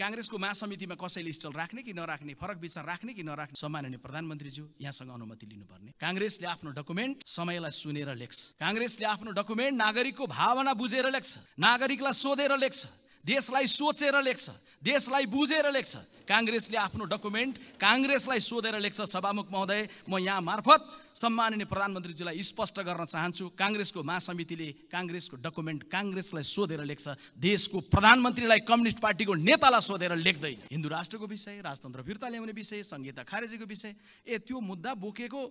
काङ्ग्रेसको महासमितिमा कसैले स्टल राख्ने कि नराख्ने फरक विचार राख्ने कि नराख्ने सम्माननीय प्रधानमन्त्रीज्यू यहाँसँग अनुमति लिनुपर्ने काङ्ग्रेसले आफ्नो डकुमेन्ट समयलाई सुनेर लेख्छ काङ्ग्रेसले आफ्नो डकुमेन्ट नागरिकको भावना बुझेर लेख्छ नागरिकलाई सोधेर लेख्छ देशलाई सोचेर लेख्छ देशलाई बुझेर लेख्छ काङ्ग्रेसले आफ्नो डकुमेन्ट काङ्ग्रेसलाई सोधेर लेख्छ सभामुख महोदय म यहाँ मार्फत सम्माननीय प्रधानमन्त्रीज्यूलाई स्पष्ट गर्न चाहन्छु काङ्ग्रेसको महासमितिले काङ्ग्रेसको डकुमेन्ट काङ्ग्रेसलाई सोधेर लेख्छ देशको प्रधानमन्त्रीलाई कम्युनिस्ट पार्टीको नेतालाई सोधेर लेख्दै हिन्दू राष्ट्रको विषय राजतन्त्र फिर्ता ल्याउने विषय सङ्गीता खारेजीको विषय ए त्यो मुद्दा बोकेको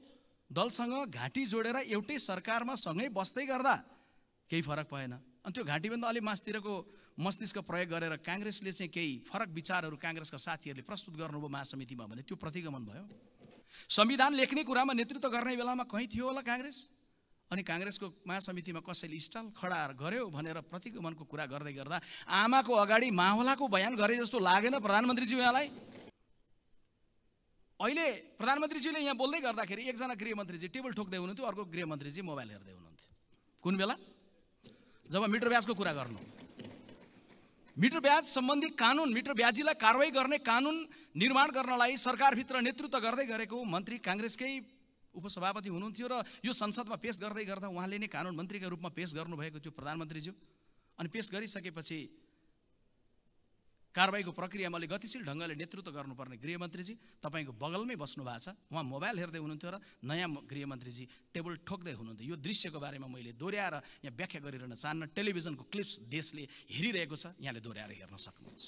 दलसँग घाँटी जोडेर एउटै सरकारमा सँगै बस्दै गर्दा केही फरक भएन अनि त्यो घाँटीभन्दा अलिक मासतिरको मस्तिष्क प्रयोग गरेर काङ्ग्रेसले चाहिँ केही फरक विचारहरू काङ्ग्रेसका साथीहरूले प्रस्तुत गर्नुभयो महासमितिमा भने त्यो प्रतिगमन भयो संविधान लेख्ने कुरामा नेतृत्व गर्ने बेलामा कहीँ थियो होला काङ्ग्रेस अनि काङ्ग्रेसको महासमितिमा कसैले स्टल खडा गर्यो भनेर प्रतिगमनको कुरा गर्दै गर्दा आमाको अगाडि माहोलाको बयान गरे जस्तो लागेन प्रधानमन्त्रीज्यू यहाँलाई अहिले प्रधानमन्त्रीज्यूले यहाँ बोल्दै गर्दाखेरि एकजना गृहमन्त्रीजी टेबल ठोक्दै हुनुहुन्थ्यो अर्को गृहमन्त्रीजी मोबाइल हेर्दै हुनुहुन्थ्यो कुन बेला जब मिटर ब्याजको कुरा गर्नु मिटर ब्याज सम्बन्धी कानुन मिटर ब्याजीलाई कारवाही गर्ने कानुन निर्माण गर्नलाई सरकारभित्र नेतृत्व गर्दै गरेको मन्त्री काङ्ग्रेसकै उपसभापति हुनुहुन्थ्यो र यो संसदमा पेस गर्दै गर्दा उहाँले नै कानुन मन्त्रीका रूपमा पेस गर्नुभएको थियो प्रधानमन्त्रीज्यू अनि पेस गरिसकेपछि कारवाहीको प्रक्रियामा अलिक गतिशील ढङ्गले नेतृत्व गर्नुपर्ने गृहमन्त्रीजी तपाईँको बगलमै बस्नु भएको छ उहाँ मोबाइल हेर्दै हुनुहुन्थ्यो र नयाँ गृहमन्त्रीजी टेबल ठोक्दै हुनुहुन्थ्यो यो दृश्यको बारेमा मैले दोहोऱ्याएर यहाँ व्याख्या गरिरहन चाहन्न टेलिभिजनको क्लिप्स देशले हेरिरहेको छ यहाँले दोहोऱ्याएर हेर्न सक्नुहुन्छ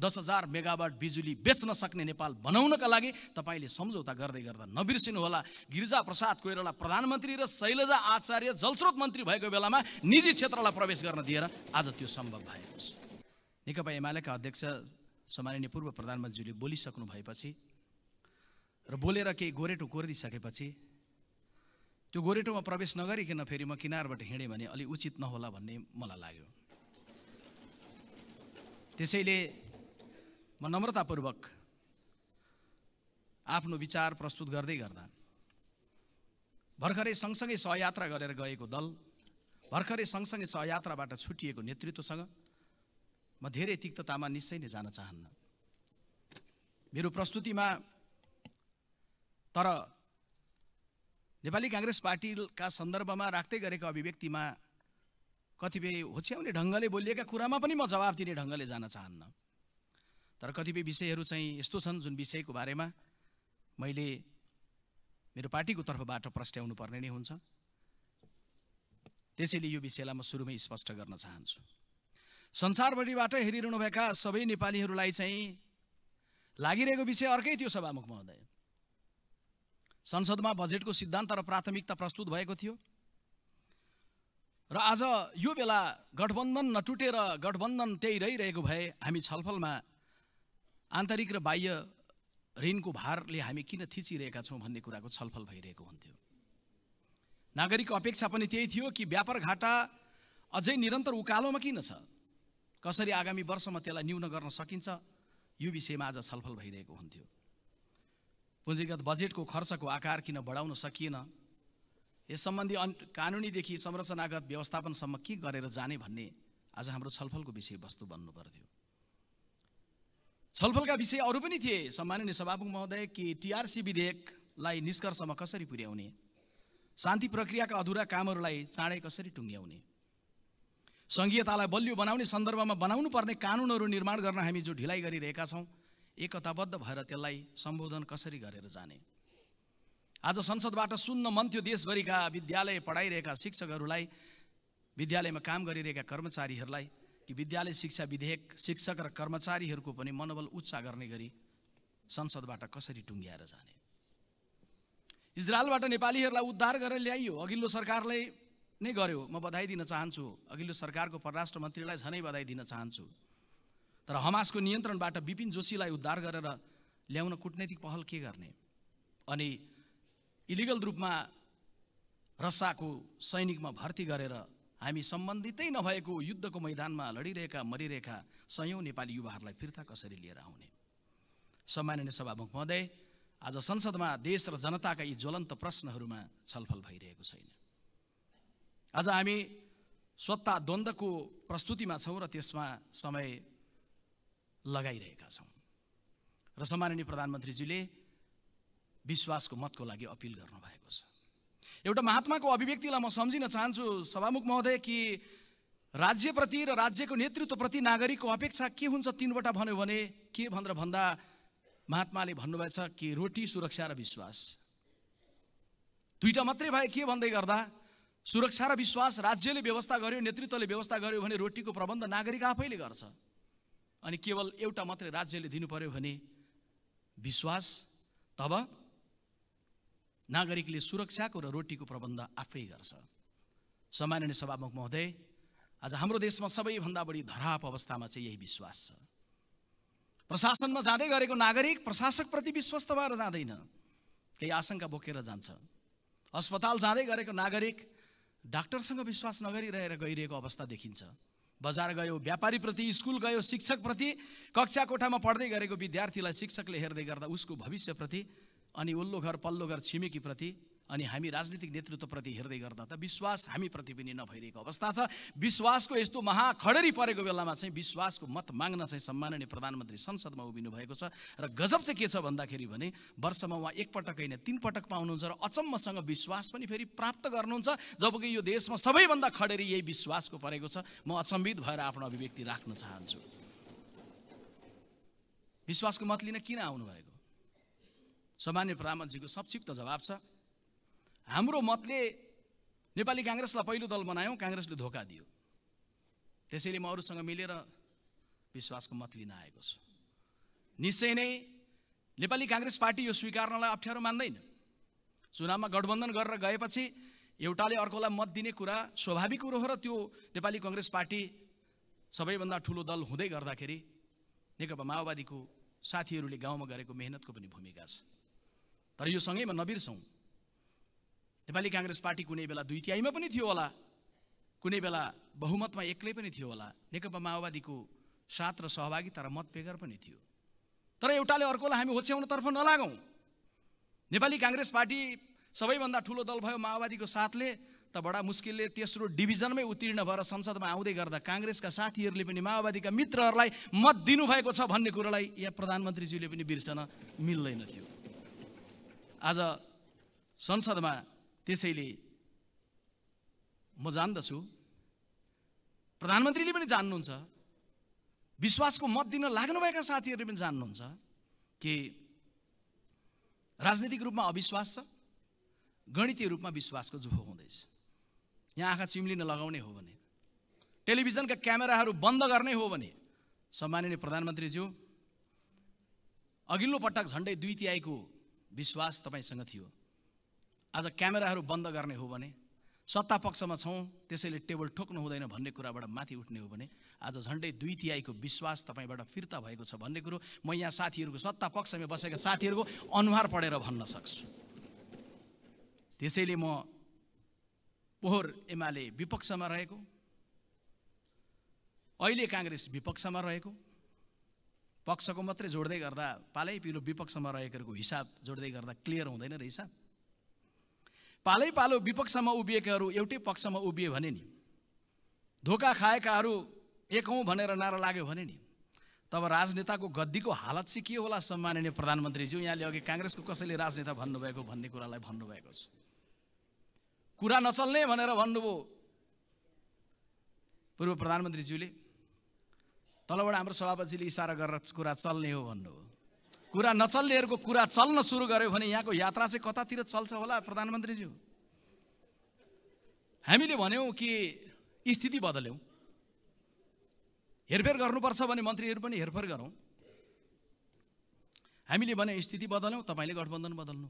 दस हजार मेगावाट बिजुली बेच्न सक्ने नेपाल बनाउनका लागि तपाईँले सम्झौता गर्दै गर्दा नबिर्सिनु होला गिरिजा प्रसाद कोइराला प्रधानमन्त्री र शैलजा आचार्य जलस्रोत मन्त्री भएको बेलामा निजी क्षेत्रलाई प्रवेश गर्न दिएर आज त्यो सम्भव भएको छ नेकपा एमालेका अध्यक्ष सम्माननीय पूर्व प्रधानमन्त्रीज्यूले बोलिसक्नु भएपछि र बोलेर केही गोरेटो कोरिदिइसकेपछि त्यो गोरेटोमा प्रवेश नगरिकन फेरि म किनारबाट हिँडेँ भने अलि उचित नहोला भन्ने मलाई लाग्यो त्यसैले म नम्रतापूर्वक आफ्नो विचार प्रस्तुत गर्दै गर्दा भर्खरै सँगसँगै सहयात्रा गरेर गएको दल भर्खरै सँगसँगै सहयात्राबाट छुटिएको नेतृत्वसँग म धेरै तिक्ततामा निश्चय नै जान चाहन्न मेरो प्रस्तुतिमा तर नेपाली काङ्ग्रेस पार्टीका सन्दर्भमा राख्दै गरेको अभिव्यक्तिमा कतिपय होछ्याउने ढङ्गले बोलिएका कुरामा पनि म जवाब दिने ढङ्गले जान चाहन्न तर कतिपय विषयहरू चाहिँ यस्तो छन् जुन विषयको बारेमा मैले मेरो पार्टीको तर्फबाट प्रस्ट्याउनु पर्ने नै हुन्छ त्यसैले यो विषयलाई म सुरुमै स्पष्ट गर्न चाहन्छु संसारभरिबाट हेरिरहनुभएका सबै नेपालीहरूलाई चाहिँ लागिरहेको विषय अर्कै थियो सभामुख महोदय संसदमा बजेटको सिद्धान्त र प्राथमिकता प्रस्तुत भएको थियो र आज यो बेला गठबन्धन नटुटेर गठबन्धन त्यही रहिरहेको भए हामी छलफलमा आन्तरिक र बाह्य ऋणको भारले हामी किन थिचिरहेका छौँ भन्ने कुराको छलफल भइरहेको हुन्थ्यो नागरिकको अपेक्षा पनि त्यही थियो कि व्यापार घाटा अझै निरन्तर उकालोमा किन छ कसरी आगामी वर्षमा त्यसलाई न्यून गर्न सकिन्छ यो विषयमा आज छलफल भइरहेको हुन्थ्यो पुँजीगत बजेटको खर्चको आकार किन बढाउन सकिएन यस सम्बन्धी अन् कानुनीदेखि संरचनागत व्यवस्थापनसम्म के गरेर जाने भन्ने आज हाम्रो छलफलको विषयवस्तु बन्नु पर्थ्यो छलफलका विषय अरू पनि थिए सम्माननीय सभामुख महोदय कि टिआरसी विधेयकलाई निष्कर्षमा कसरी पुर्याउने शान्ति प्रक्रियाका अधुरा कामहरूलाई चाँडै कसरी टुङ्ग्याउने सङ्घीयतालाई बलियो बनाउने सन्दर्भमा बनाउनु पर्ने कानुनहरू निर्माण गर्न हामी जो ढिलाइ गरिरहेका छौँ एकताबद्ध भएर त्यसलाई सम्बोधन कसरी गरेर जाने आज संसदबाट सुन्न मन थियो देशभरिका विद्यालय पढाइरहेका शिक्षकहरूलाई विद्यालयमा काम गरिरहेका कर्मचारीहरूलाई कि विद्यालय शिक्षा विधेयक शिक्षक र कर्मचारीहरूको पनि मनोबल उच्च गर्ने गरी संसदबाट कसरी टुङ्ग्याएर जाने इजरायलबाट नेपालीहरूलाई उद्धार गरेर ल्याइयो अघिल्लो सरकारले नै गर्यो म बधाई दिन चाहन्छु अघिल्लो सरकारको परराष्ट्र मन्त्रीलाई झनै बधाई दिन चाहन्छु तर हमासको नियन्त्रणबाट विपिन जोशीलाई उद्धार गरेर ल्याउन कुटनैतिक पहल के गर्ने अनि इलिगल रूपमा रसाको सैनिकमा भर्ती गरेर हामी सम्बन्धितै नभएको युद्धको मैदानमा लडिरहेका मरिरहेका सयौँ नेपाली युवाहरूलाई फिर्ता कसरी लिएर आउने सम्माननीय सभामुख महोदय आज संसदमा देश र जनताका यी ज्वलन्त प्रश्नहरूमा छलफल भइरहेको छैन आज हामी सत्ता द्वन्द्वको प्रस्तुतिमा छौँ र त्यसमा समय लगाइरहेका छौँ र सम्माननीय प्रधानमन्त्रीजीले विश्वासको मतको लागि अपिल गर्नुभएको छ एउटा महात्माको अभिव्यक्तिलाई म सम्झिन चाहन्छु सभामुख महोदय कि राज्यप्रति र राज्यको नेतृत्वप्रति नागरिकको अपेक्षा के हुन्छ तिनवटा भन्यो भने के भनेर भन्दा महात्माले भन्नुभएछ कि रोटी सुरक्षा र विश्वास दुईवटा मात्रै भए के भन्दै गर्दा सुरक्षा र विश्वास राज्यले व्यवस्था गर्यो नेतृत्वले व्यवस्था गर्यो भने रोटीको प्रबन्ध नागरिक आफैले गर्छ अनि केवल एउटा मात्रै राज्यले दिनु पर्यो भने विश्वास तब नागरिकले सुरक्षाको र रोटीको प्रबन्ध आफै गर्छ सम्माननीय सभामुख महोदय आज हाम्रो देशमा सबैभन्दा बढी धराप अवस्थामा चाहिँ यही विश्वास छ प्रशासनमा जाँदै गरेको नागरिक प्रशासकप्रति विश्वस्त भएर जाँदैन केही आशंका बोकेर जान्छ अस्पताल जाँदै गरेको नागरिक डाक्टरसँग विश्वास नगरिरहेर गइरहेको अवस्था देखिन्छ बजार गयो व्यापारीप्रति स्कुल गयो शिक्षकप्रति कक्षा कोठामा पढ्दै गरेको विद्यार्थीलाई शिक्षकले हेर्दै गर्दा उसको भविष्यप्रति अनि उल्लो घर पल्लो घर छिमेकीप्रति अनि हामी राजनीतिक नेतृत्वप्रति हेर्दै गर्दा त विश्वास हामीप्रति पनि नभइरहेको अवस्था छ विश्वासको यस्तो महाखडरी परेको बेलामा चाहिँ विश्वासको मत माग्न चाहिँ सम्माननीय प्रधानमन्त्री संसदमा उभिनु भएको छ र गजब चाहिँ के छ भन्दाखेरि भने वर्षमा उहाँ एकपटक होइन तिनपटक पाउनुहुन्छ र अचम्मसँग विश्वास पनि फेरि प्राप्त गर्नुहुन्छ जबकि यो देशमा सबैभन्दा खडेरी यही विश्वासको परेको छ म अचम्बित भएर आफ्नो अभिव्यक्ति राख्न चाहन्छु विश्वासको मत लिन किन आउनुभएको सामान्य प्रधानमन्त्रीको संक्षिप्त जवाब छ हाम्रो मतले नेपाली काङ्ग्रेसलाई पहिलो दल बनायौँ काङ्ग्रेसले धोका दियो त्यसैले म अरूसँग मिलेर विश्वासको मत लिन आएको छु निश्चय नै नेपाली काङ्ग्रेस पार्टी यो स्वीकार्नलाई अप्ठ्यारो मान्दैन चुनावमा गठबन्धन गरेर गएपछि एउटाले अर्कोलाई मत दिने कुरा स्वाभाविक कुरो हो र त्यो नेपाली कङ्ग्रेस पार्टी सबैभन्दा ठुलो दल हुँदै गर्दाखेरि नेकपा माओवादीको साथीहरूले गाउँमा गरेको मेहनतको पनि भूमिका छ तर यो सँगैमा नबिर्सौँ नेपाली काङ्ग्रेस पार्टी कुनै बेला दुई तिहाईमा पनि थियो होला कुनै बेला बहुमतमा एक्लै पनि थियो होला नेकपा माओवादीको साथ र सहभागिता र मत पेगर पनि थियो तर एउटाले अर्कोलाई हामी होच्याउनतर्फ नलागौँ नेपाली काङ्ग्रेस पार्टी सबैभन्दा ठुलो दल भयो माओवादीको साथले त बडा मुस्किलले तेस्रो डिभिजनमै उत्तीर्ण भएर संसदमा आउँदै गर्दा काङ्ग्रेसका साथीहरूले पनि माओवादीका मित्रहरूलाई मत दिनुभएको छ भन्ने कुरोलाई यहाँ प्रधानमन्त्रीज्यूले पनि बिर्सन मिल्दैन थियो आज संसदमा त्यसैले म जान्दछु प्रधानमन्त्रीले पनि जान्नुहुन्छ विश्वासको मत दिन लाग्नुभएका साथीहरूले पनि जान्नुहुन्छ कि राजनीतिक रूपमा अविश्वास छ गणितीय रूपमा विश्वासको जोहो हुँदैछ यहाँ आँखा चिम्लिन लगाउने हो भने टेलिभिजनका क्यामेराहरू बन्द गर्ने हो भने सम्माननीय प्रधानमन्त्रीज्यू अघिल्लो पटक झन्डै दुई तिहाईको विश्वास तपाईँसँग थियो आज क्यामेराहरू बन्द गर्ने हो भने सत्ता पक्षमा छौँ त्यसैले टेबल ठोक्नु हुँदैन भन्ने कुराबाट माथि उठ्ने हो भने आज झन्डै दुई तिहाईको विश्वास तपाईँबाट फिर्ता भएको छ भन्ने कुरो म यहाँ साथीहरूको सत्ता पक्षमा बसेका साथीहरूको अनुहार पढेर भन्न सक्छु त्यसैले म पोहोर एमाले विपक्षमा रहेको अहिले काङ्ग्रेस विपक्षमा रहेको पक्षको मात्रै जोड्दै गर्दा पालै पिलो विपक्षमा रहेकोहरूको हिसाब जोड्दै गर्दा क्लियर हुँदैन रहेछ पालै पालो विपक्षमा उभिएकाहरू एउटै पक्षमा उभिए भने नि धोका खाएकाहरू एक हौँ भनेर नारा लाग्यो भने नि तब राजनेताको गद्दीको हालत चाहिँ के होला सम्माननीय प्रधानमन्त्रीज्यू यहाँले अघि काङ्ग्रेसको कसैले राजनेता भन्नुभएको भन्ने कुरालाई भन्नुभएको छ कुरा नचल्ने भनेर भन्नुभयो पूर्व प्रधानमन्त्रीज्यूले तलबाट हाम्रो सभापतिले इसारा गरेर कुरा चल्ने हो भन्नुभयो कुरा नचल्नेहरूको कुरा चल्न सुरु गर्यो भने यहाँको यात्रा चाहिँ कतातिर चल्छ होला प्रधानमन्त्रीज्यू हामीले भन्यौँ कि स्थिति बदल्यौँ हेरफेर गर्नुपर्छ भने मन्त्रीहरू पनि हेरफेर गरौँ हामीले भने स्थिति बदल्यौँ तपाईँले गठबन्धन बदल्नु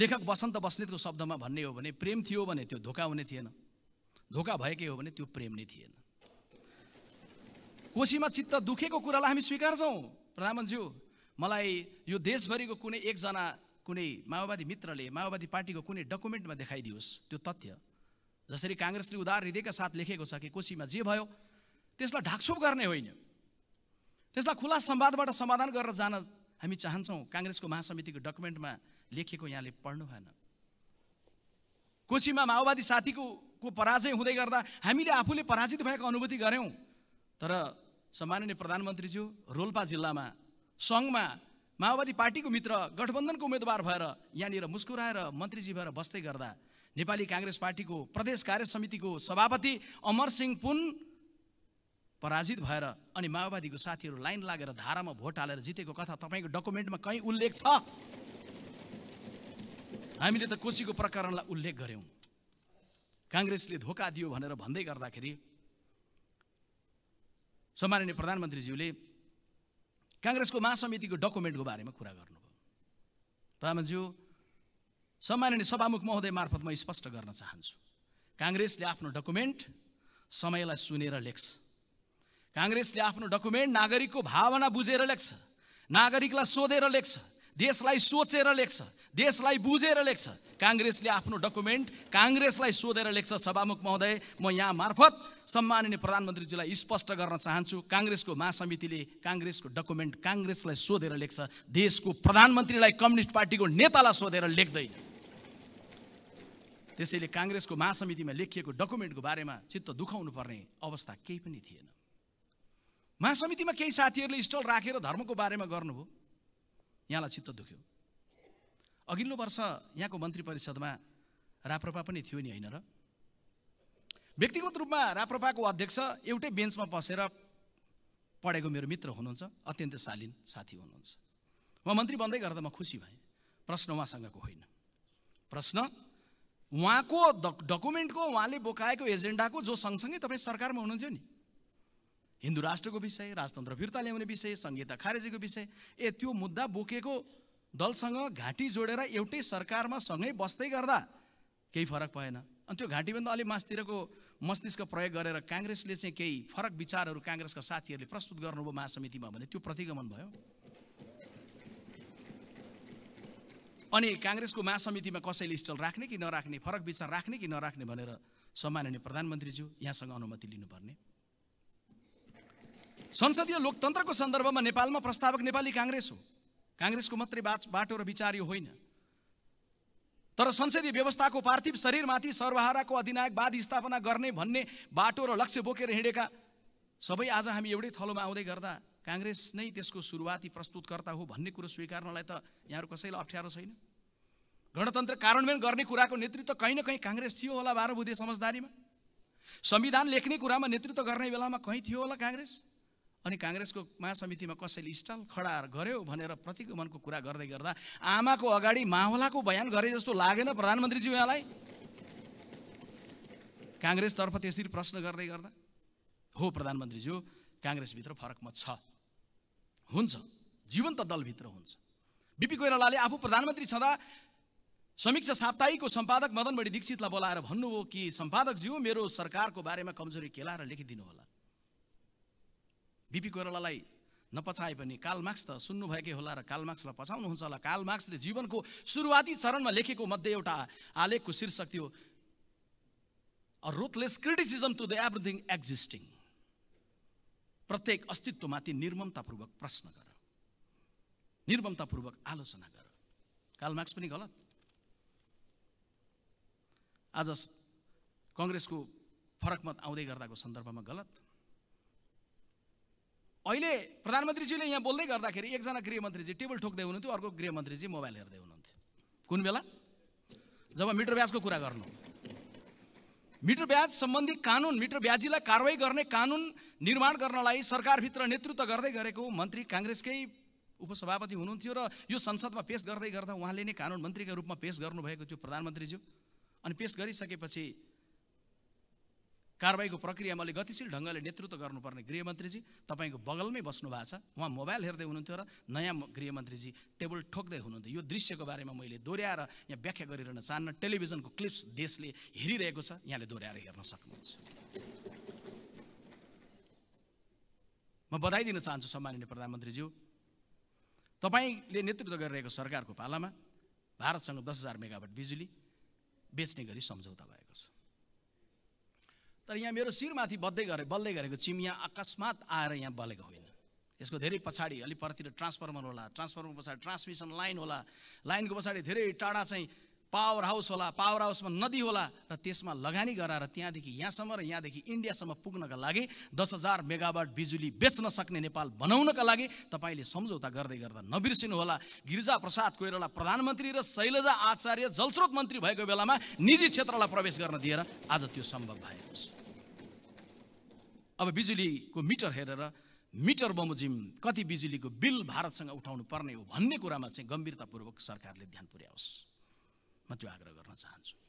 लेखक बसन्त बस्नेतको शब्दमा भन्ने हो भने प्रेम थियो भने त्यो धोका हुने थिएन धोका भएकै हो भने त्यो प्रेम नै थिएन कोशीमा चित्त दुखेको कुरालाई हामी स्वीकार्छौँ प्रधानमन्त्रीज्यू मलाई यो देशभरिको कुनै एकजना कुनै माओवादी मित्रले माओवादी पार्टीको कुनै डकुमेन्टमा देखाइदियोस् त्यो तथ्य जसरी काङ्ग्रेसले उदार हृदयका साथ लेखेको छ कि कोसीमा जे भयो त्यसलाई ढाकछुप गर्ने होइन त्यसलाई खुला संवादबाट समाधान गरेर जान हामी चाहन्छौँ काङ्ग्रेसको महासमितिको डकुमेन्टमा लेखेको यहाँले पढ्नु भएन कोसीमा माओवादी साथीको को पराजय हुँदै गर्दा हामीले आफूले पराजित भएको अनुभूति गऱ्यौँ तर सम्माननीय प्रधानमन्त्रीज्यू रोल्पा जिल्लामा सङ्घमा माओवादी पार्टीको मित्र गठबन्धनको उम्मेदवार भएर यहाँनिर मुस्कुराएर मन्त्रीजी भएर बस्दै गर्दा नेपाली काङ्ग्रेस पार्टीको प्रदेश कार्य समितिको सभापति अमरसिंह सिंह पुन पराजित भएर अनि माओवादीको साथीहरू लाइन लागेर धारामा भोट हालेर जितेको कथा तपाईँको डकुमेन्टमा कहीँ उल्लेख छ हामीले त कोसीको प्रकरणलाई उल्लेख गऱ्यौँ काङ्ग्रेसले धोका दियो भनेर भन्दै गर्दाखेरि सम्माननीय प्रधानमन्त्रीज्यूले काङ्ग्रेसको महासमितिको डकुमेन्टको बारेमा कुरा गर्नुभयो प्रधानमन्त्रीज्यू सम्माननीय सभामुख महोदय मार्फत म स्पष्ट गर्न चाहन्छु काङ्ग्रेसले आफ्नो डकुमेन्ट समयलाई सुनेर लेख्छ काङ्ग्रेसले आफ्नो डकुमेन्ट नागरिकको भावना बुझेर लेख्छ नागरिकलाई सोधेर लेख्छ देशलाई सोचेर लेख्छ देशलाई बुझेर लेख्छ काङ्ग्रेसले आफ्नो डकुमेन्ट काङ्ग्रेसलाई सोधेर लेख्छ सभामुख महोदय म यहाँ मार्फत सम्माननीय प्रधानमन्त्रीज्यूलाई स्पष्ट गर्न चाहन्छु काङ्ग्रेसको महासमितिले काङ्ग्रेसको डकुमेन्ट काङ्ग्रेसलाई सोधेर लेख्छ देशको प्रधानमन्त्रीलाई कम्युनिस्ट पार्टीको नेतालाई सोधेर लेख्दै त्यसैले काङ्ग्रेसको महासमितिमा लेखिएको डकुमेन्टको बारेमा चित्त दुखाउनु पर्ने अवस्था केही पनि थिएन महासमितिमा केही साथीहरूले स्टल राखेर धर्मको बारेमा गर्नुभयो यहाँलाई चित्त दुख्यो अघिल्लो वर्ष यहाँको मन्त्री परिषदमा राप्रपा पनि थियो नि होइन र व्यक्तिगत रूपमा राप्रपाको अध्यक्ष एउटै बेन्चमा बसेर पढेको मेरो मित्र हुनुहुन्छ अत्यन्त शालीन साथी हुनुहुन्छ उहाँ मन्त्री बन्दै गर्दा म खुसी भएँ प्रश्न उहाँसँगको होइन प्रश्न उहाँको डकुमेन्टको उहाँले बोकाएको एजेन्डाको जो सँगसँगै तपाईँ सरकारमा हुनुहुन्थ्यो नि हिन्दू राष्ट्रको विषय राजतन्त्र फिर्ता ल्याउने विषय सङ्घीयता खारेजीको विषय ए त्यो मुद्दा बोकेको दलसँग घाँटी जोडेर एउटै सरकारमा सँगै बस्दै गर्दा केही फरक भएन अनि त्यो घाँटीभन्दा अलिक मासतिरको मस्तिष्क प्रयोग गरेर काङ्ग्रेसले चाहिँ केही फरक विचारहरू काङ्ग्रेसका साथीहरूले प्रस्तुत गर्नुभयो महासमितिमा भने त्यो प्रतिगमन भयो अनि काङ्ग्रेसको महासमितिमा कसैले स्टल राख्ने कि नराख्ने फरक विचार राख्ने कि नराख्ने भनेर सम्माननीय प्रधानमन्त्रीज्यू यहाँसँग अनुमति लिनुपर्ने संसदीय लोकतन्त्रको सन्दर्भमा नेपालमा प्रस्तावक नेपाली काङ्ग्रेस हो काङ्ग्रेसको मात्रै बाटो र विचार यो होइन तर संसदीय व्यवस्थाको पार्थिव शरीरमाथि सर्वहाराको अधिनायक अधिनायकवाद स्थापना गर्ने भन्ने बाटो र लक्ष्य बोकेर हिँडेका सबै आज हामी एउटै थलोमा आउँदै गर्दा काङ्ग्रेस नै त्यसको सुरुवाती प्रस्तुतकर्ता हो भन्ने कुरो स्वीकार्नलाई त यहाँहरू कसैलाई अप्ठ्यारो छैन गणतन्त्र कार्यान्वयन गर्ने कुराको नेतृत्व कहीँ न कहीँ काङ्ग्रेस थियो होला बाह्र बुधे समझदारीमा संविधान लेख्ने कुरामा नेतृत्व गर्ने बेलामा कहीँ थियो होला काङ्ग्रेस अनि काङ्ग्रेसको महासमितिमा कसैले स्टल खडा गर्यो भनेर प्रतिगमनको कुरा गर्दै गर्दा आमाको अगाडि माहौलाको बयान गरे जस्तो लागेन प्रधानमन्त्रीज्यू यहाँलाई काङ्ग्रेसतर्फ त्यसरी प्रश्न गर्दै गर्दा हो प्रधानमन्त्रीज्यू काङ्ग्रेसभित्र फरकमा छ हुन्छ जीवन्त दलभित्र हुन्छ बिपी कोइरालाले आफू प्रधानमन्त्री छँदा समीक्षा साप्ताहिकको सम्पादक मदन बडी दीक्षितलाई बोलाएर भन्नुभयो कि सम्पादकज्यू मेरो सरकारको बारेमा कमजोरी केला र लेखिदिनु होला बिपी कोइरालालाई नपछाए पनि कालमार्क्स त सुन्नुभएकै होला र कालमार्क्सलाई पछाउनुहुन्छ होला कालमार्क्सले जीवनको सुरुवाती चरणमा लेखेको मध्ये एउटा आलेखको शीर्षक थियो a ruthless criticism to the everything existing प्रत्येक अस्तित्वमाथि निर्ममतापूर्वक प्रश्न गर निर्ममतापूर्वक आलोचना गर कालमार्क्स पनि गलत आज कङ्ग्रेसको फरक मत आउँदै गर्दाको सन्दर्भमा गलत अहिले प्रधानमन्त्रीजीले यहाँ बोल्दै गर्दाखेरि एकजना गृहमन्त्रीजी टेबल ठोक्दै हुनुहुन्थ्यो अर्को गृहमन्त्रीजी मोबाइल हेर्दै हुनुहुन्थ्यो कुन बेला जब मिटर ब्याजको कुरा गर्नु मिटर ब्याज सम्बन्धी कानुन मिटर ब्याजीलाई कारवाही गर्ने कानुन निर्माण गर्नलाई सरकारभित्र नेतृत्व गर्दै गरेको मन्त्री काङ्ग्रेसकै उपसभापति हुनुहुन्थ्यो र यो संसदमा पेस गर्दै गर्दा उहाँले नै कानुन मन्त्रीका रूपमा पेस गर्नुभएको थियो प्रधानमन्त्रीज्यू अनि पेस गरिसकेपछि कारवाहीको प्रक्रियामा अलिक गतिशील ढङ्गले नेतृत्व गर्नुपर्ने गृहमन्त्रीजी तपाईँको बगलमै बस्नु भएको छ उहाँ मोबाइल हेर्दै हुनुहुन्थ्यो र नयाँ गृहमन्त्रीजी टेबल ठोक्दै हुनुहुन्थ्यो यो दृश्यको बारेमा मैले दोहोऱ्याएर यहाँ व्याख्या गरिरहन चाहन्न टेलिभिजनको क्लिप्स देशले हेरिरहेको छ यहाँले दोहोऱ्याएर हेर्न सक्नुहुन्छ म बधाई दिन चाहन्छु सम्माननीय प्रधानमन्त्रीज्यू तपाईँले नेतृत्व गरिरहेको सरकारको पालामा भारतसँग दस हजार मेगावट बिजुली बेच्ने गरी सम्झौता भएको छ तर यहाँ मेरो शिरमाथि बद्दै गरे बल्दै गरेको चिम यहाँ अकस्मात आएर यहाँ बलेको होइन यसको धेरै पछाडि अलिक परतिर ट्रान्सफर्मर होला ट्रान्सफर्मर पछाडि ट्रान्समिसन लाइन होला लाइनको पछाडि धेरै टाढा चाहिँ पावर हाउस होला पावर हाउसमा नदी होला र त्यसमा लगानी गराएर त्यहाँदेखि यहाँसम्म र यहाँदेखि इन्डियासम्म पुग्नका लागि दस हजार मेगावाट बिजुली बेच्न सक्ने नेपाल बनाउनका लागि तपाईँले सम्झौता गर्दै गर्दा नबिर्सिनु होला गिरिजा प्रसाद कोइराला प्रधानमन्त्री र शैलजा आचार्य जलस्रोत मन्त्री भएको बेलामा निजी क्षेत्रलाई प्रवेश गर्न दिएर आज त्यो सम्भव भएको छ अब बिजुलीको मिटर हेरेर मिटर बमोजिम कति बिजुलीको बिल भारतसँग उठाउनु पर्ने हो भन्ने कुरामा चाहिँ गम्भीरतापूर्वक सरकारले ध्यान पुर्याओस् म त्यो आग्रह गर्न चाहन्छु